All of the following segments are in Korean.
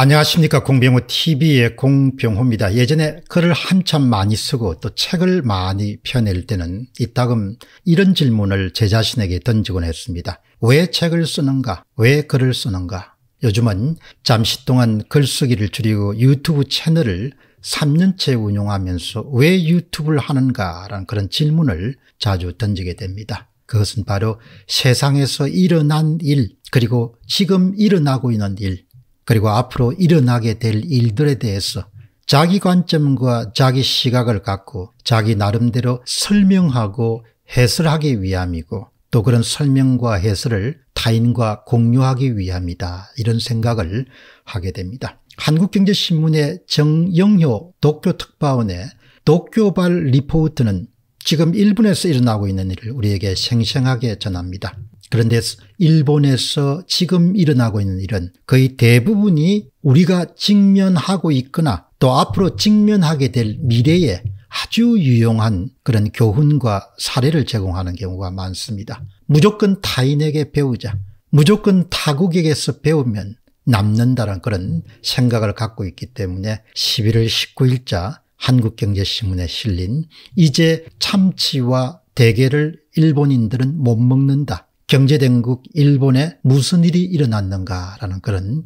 안녕하십니까 공병호 tv의 공병호입니다. 예전에 글을 한참 많이 쓰고 또 책을 많이 펴낼 때는 이따금 이런 질문을 제 자신에게 던지곤 했습니다. 왜 책을 쓰는가 왜 글을 쓰는가 요즘은 잠시 동안 글쓰기를 줄이고 유튜브 채널을 3년째 운영하면서 왜 유튜브를 하는가라는 그런 질문을 자주 던지게 됩니다. 그것은 바로 세상에서 일어난 일 그리고 지금 일어나고 있는 일 그리고 앞으로 일어나게 될 일들에 대해서 자기 관점과 자기 시각을 갖고 자기 나름대로 설명하고 해설하기 위함이고 또 그런 설명과 해설을 타인과 공유하기 위함이다. 이런 생각을 하게 됩니다. 한국경제신문의 정영효 도쿄특파원의 도쿄발 리포트는 지금 일본에서 일어나고 있는 일을 우리에게 생생하게 전합니다. 그런데 일본에서 지금 일어나고 있는 일은 거의 대부분이 우리가 직면하고 있거나 또 앞으로 직면하게 될 미래에 아주 유용한 그런 교훈과 사례를 제공하는 경우가 많습니다. 무조건 타인에게 배우자. 무조건 타국에게서 배우면 남는다는 그런 생각을 갖고 있기 때문에 11월 19일자 한국경제신문에 실린 이제 참치와 대게를 일본인들은 못 먹는다. 경제대국 일본에 무슨 일이 일어났는가라는 그런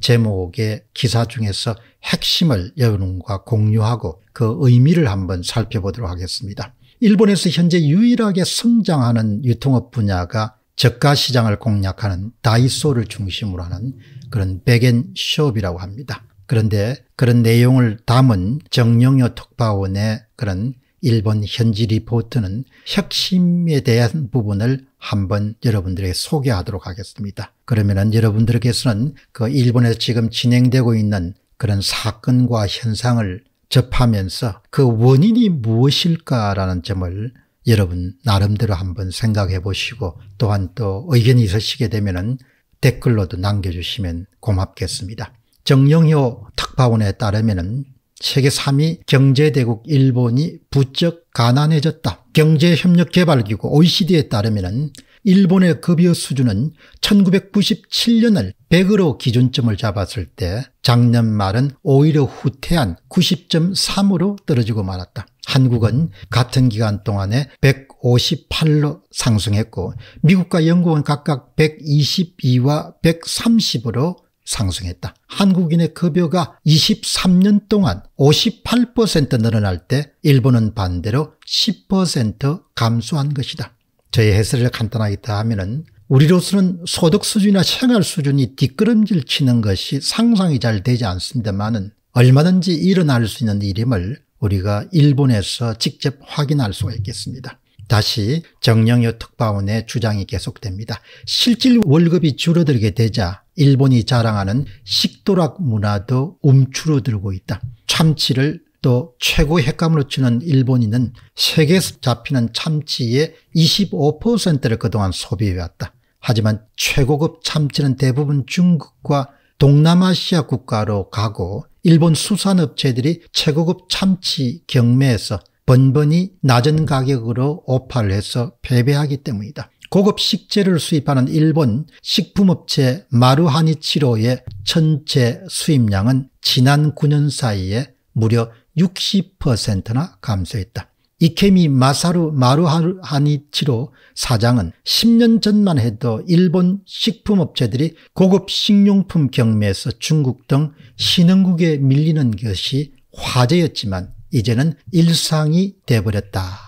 제목의 기사 중에서 핵심을 여러분과 공유하고 그 의미를 한번 살펴보도록 하겠습니다. 일본에서 현재 유일하게 성장하는 유통업 분야가 저가 시장을 공략하는 다이소를 중심으로 하는 그런 백엔숍이라고 합니다. 그런데 그런 내용을 담은 정영효 특파원의 그런 일본 현지 리포트는 혁신에 대한 부분을 한번 여러분들에게 소개하도록 하겠습니다. 그러면 여러분들께서는 그 일본에서 지금 진행되고 있는 그런 사건과 현상을 접하면서 그 원인이 무엇일까라는 점을 여러분 나름대로 한번 생각해 보시고 또한 또 의견이 있으시게 되면 댓글로도 남겨주시면 고맙겠습니다. 정영효 특파원에 따르면 세계 3위 경제대국 일본이 부쩍 가난해졌다. 경제협력개발기구 OECD에 따르면 일본의 급여 수준은 1997년을 100으로 기준점을 잡았을 때 작년 말은 오히려 후퇴한 90.3으로 떨어지고 말았다. 한국은 같은 기간 동안에 158로 상승했고 미국과 영국은 각각 122와 130으로 상승했다. 한국인의 급여가 23년 동안 58% 늘어날 때 일본은 반대로 10% 감소한 것이다. 저의 해설을 간단하게 하면은 우리로서는 소득 수준이나 생활 수준이 뒷걸음질 치는 것이 상상이 잘 되지 않습니다만 얼마든지 일어날 수 있는 일임을 우리가 일본에서 직접 확인할 수가 있겠습니다. 다시 정영효 특파원의 주장이 계속됩니다. 실질 월급이 줄어들게 되자 일본이 자랑하는 식도락 문화도 움츠러들고 있다. 참치를 또 최고 횟감으로 치는 일본인은 세계에서 잡히는 참치의 25%를 그동안 소비해왔다. 하지만 최고급 참치는 대부분 중국과 동남아시아 국가로 가고 일본 수산업체들이 최고급 참치 경매에서 번번이 낮은 가격으로 오파를 해서 패배하기 때문이다. 고급 식재를 수입하는 일본 식품업체 마루하니치로의 전체 수입량은 지난 9년 사이에 무려 60%나 감소했다. 이케미 마사루 마루하니치로 사장은 10년 전만 해도 일본 식품업체들이 고급 식용품 경매에서 중국 등 신흥국에 밀리는 것이 화제였지만 이제는 일상이 돼버렸다.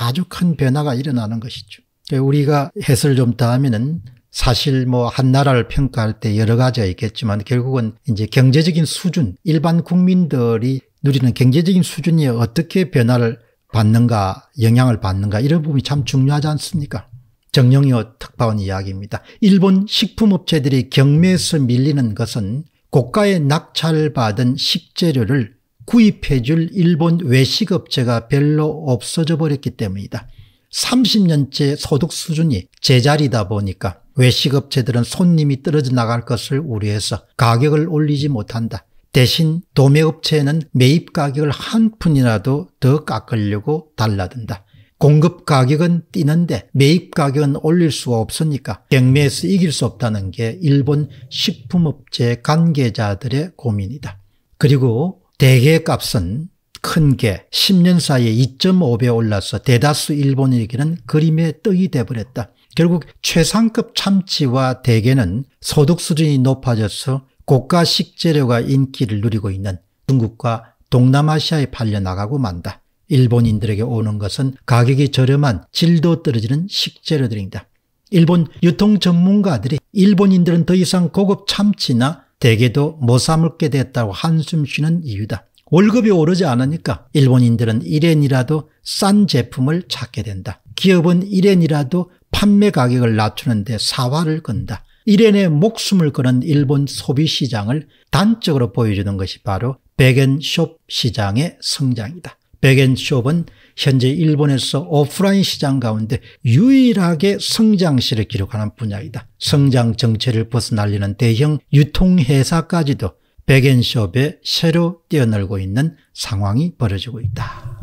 아주 큰 변화가 일어나는 것이죠. 우리가 해설 좀더 하면은 사실 뭐 한 나라를 평가할 때 여러 가지가 있겠지만 결국은 이제 경제적인 수준, 일반 국민들이 누리는 경제적인 수준이 어떻게 변화를 받는가, 영향을 받는가 이런 부분이 참 중요하지 않습니까? 정영이와 특파원 이야기입니다. 일본 식품업체들이 경매에서 밀리는 것은 고가의 낙찰받은 식재료를 구입해줄 일본 외식업체가 별로 없어져 버렸기 때문이다. 30년째 소득 수준이 제자리다 보니까 외식업체들은 손님이 떨어져 나갈 것을 우려해서 가격을 올리지 못한다. 대신 도매업체는 매입 가격을 한 푼이라도 더 깎으려고 달라든다. 공급 가격은 뛰는데 매입 가격은 올릴 수가 없으니까 경매에서 이길 수 없다는 게 일본 식품업체 관계자들의 고민이다. 그리고 대개 값은 큰 게 10년 사이에 2.5배 올라서 대다수 일본인에게는 그림의 떡이 돼버렸다. 결국 최상급 참치와 대게는 소득 수준이 높아져서 고가 식재료가 인기를 누리고 있는 중국과 동남아시아에 팔려나가고 만다. 일본인들에게 오는 것은 가격이 저렴한 질도 떨어지는 식재료들입니다. 일본 유통 전문가들이 일본인들은 더 이상 고급 참치나 대개도 못 삼을게 됐다고 한숨 쉬는 이유다. 월급이 오르지 않으니까 일본인들은 1엔이라도 싼 제품을 찾게 된다. 기업은 1엔이라도 판매 가격을 낮추는데 사활을 건다. 1엔의 목숨을 거는 일본 소비 시장을 단적으로 보여주는 것이 바로 백엔숍 시장의 성장이다. 백앤숍은 현재 일본에서 오프라인 시장 가운데 유일하게 성장시를 기록하는 분야이다. 성장 정체를 벗어날리는 대형 유통회사까지도 백앤숍에 새로 뛰어놀고 있는 상황이 벌어지고 있다.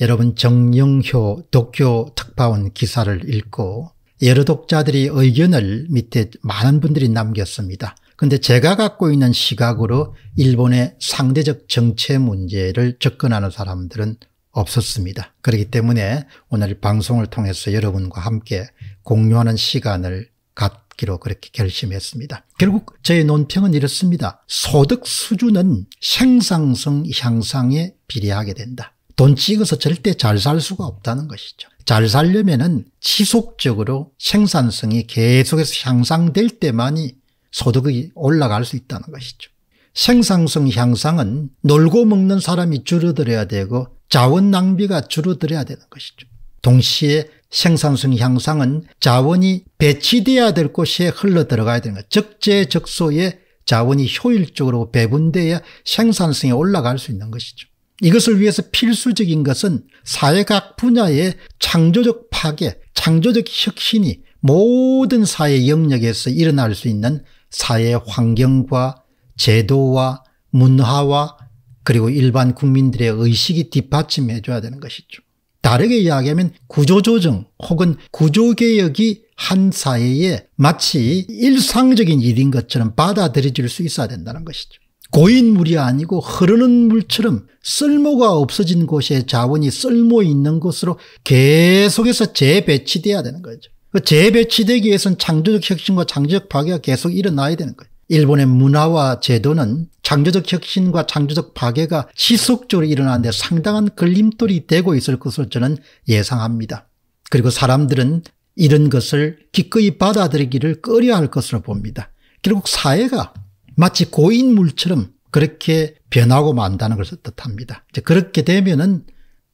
여러분 정영효 도쿄 특파원 기사를 읽고 여러 독자들이 의견을 밑에 많은 분들이 남겼습니다. 근데 제가 갖고 있는 시각으로 일본의 상대적 정체 문제를 접근하는 사람들은 없었습니다. 그렇기 때문에 오늘 방송을 통해서 여러분과 함께 공유하는 시간을 갖기로 그렇게 결심했습니다. 결국 저의 논평은 이렇습니다. 소득 수준은 생산성 향상에 비례하게 된다. 돈 찍어서 절대 잘 살 수가 없다는 것이죠. 잘 살려면 은 지속적으로 생산성이 계속해서 향상될 때만이 소득이 올라갈 수 있다는 것이죠. 생산성 향상은 놀고 먹는 사람이 줄어들어야 되고 자원 낭비가 줄어들어야 되는 것이죠. 동시에 생산성 향상은 자원이 배치되어야될 곳에 흘러들어가야 되는 것. 적재적소에 자원이 효율적으로 배분되어야 생산성이 올라갈 수 있는 것이죠. 이것을 위해서 필수적인 것은 사회 각 분야의 창조적 파괴, 창조적 혁신이 모든 사회 영역에서 일어날 수 있는 사회 환경과 제도와 문화와 그리고 일반 국민들의 의식이 뒷받침해 줘야 되는 것이죠. 다르게 이야기하면 구조조정 혹은 구조개혁이 한 사회에 마치 일상적인 일인 것처럼 받아들여질 수 있어야 된다는 것이죠. 고인 물이 아니고 흐르는 물처럼 쓸모가 없어진 곳에 자원이 쓸모 있는 곳으로 계속해서 재배치돼야 되는 거죠. 그 재배치되기 위해서는 창조적 혁신과 창조적 파괴가 계속 일어나야 되는 거예요. 일본의 문화와 제도는 창조적 혁신과 창조적 파괴가 지속적으로 일어나는데 상당한 걸림돌이 되고 있을 것을 저는 예상합니다. 그리고 사람들은 이런 것을 기꺼이 받아들이기를 꺼려할 것으로 봅니다. 결국 사회가 마치 고인물처럼 그렇게 변하고 만다는 것을 뜻합니다. 그렇게 되면 은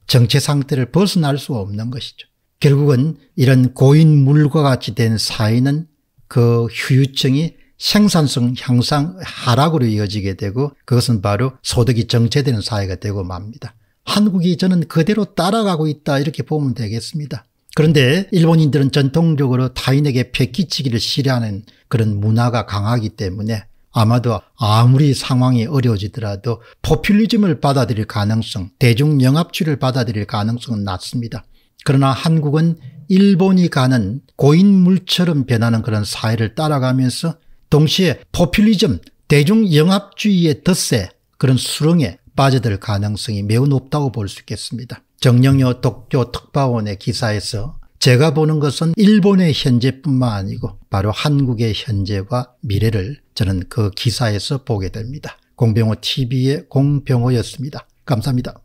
정체 상태를 벗어날 수 없는 것이죠. 결국은 이런 고인 물과 같이 된 사회는 그휴유증이 생산성 향상 하락으로 이어지게 되고 그것은 바로 소득이 정체되는 사회가 되고 맙니다. 한국이 저는 그대로 따라가고 있다 이렇게 보면 되겠습니다. 그런데 일본인들은 전통적으로 타인에게 패기치기를 싫어하는 그런 문화가 강하기 때문에 아마도 아무리 상황이 어려워지더라도 포퓰리즘을 받아들일 가능성, 대중영합주의를 받아들일 가능성은 낮습니다. 그러나 한국은 일본이 가는 고인물처럼 변하는 그런 사회를 따라가면서 동시에 포퓰리즘, 대중영합주의의 덫에 그런 수렁에 빠져들 가능성이 매우 높다고 볼 수 있겠습니다. 정영여 독교 특파원의 기사에서 제가 보는 것은 일본의 현재뿐만 아니고 바로 한국의 현재와 미래를 저는 그 기사에서 보게 됩니다. 공병호 TV의 공병호였습니다. 감사합니다.